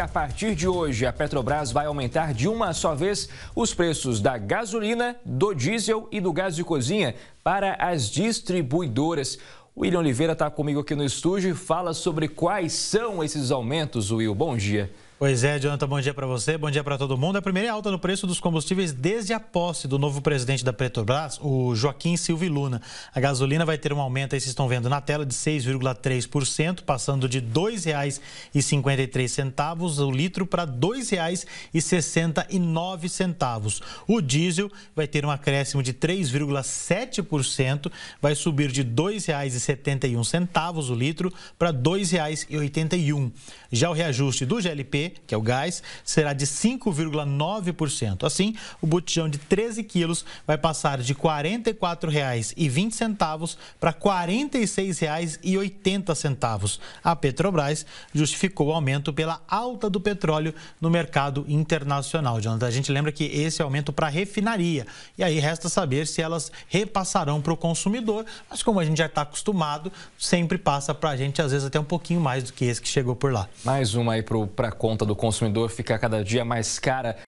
a partir de hoje a Petrobras vai aumentar de uma só vez os preços da gasolina, do diesel e do gás de cozinha para as distribuidoras. William Oliveira está comigo aqui no estúdio e fala sobre quais são esses aumentos, Will. Bom dia. Pois é, Jonathan, bom dia para você, bom dia para todo mundo. A primeira é alta no preço dos combustíveis desde a posse do novo presidente da Petrobras, o Joaquim Silvio Luna. A gasolina vai ter um aumento, aí vocês estão vendo na tela, de 6,3%, passando de R$ 2,53 o litro para R$ 2,69. O diesel vai ter um acréscimo de 3,7%, vai subir de R$ 2,71 o litro para R$ 2,81. Já o reajuste do GLP que é o gás, será de 5,9%. Assim, o botijão de 13 quilos vai passar de R$ 44,20 para R$ 46,80. A Petrobras justificou o aumento pela alta do petróleo no mercado internacional. Jonathan, a gente lembra que esse é aumento para refinaria. E aí resta saber se elas repassarão para o consumidor, mas como a gente já está acostumado, sempre passa para a gente, às vezes até um pouquinho mais do que esse que chegou por lá. Mais uma aí para a conta conta do consumidor fica cada dia mais cara.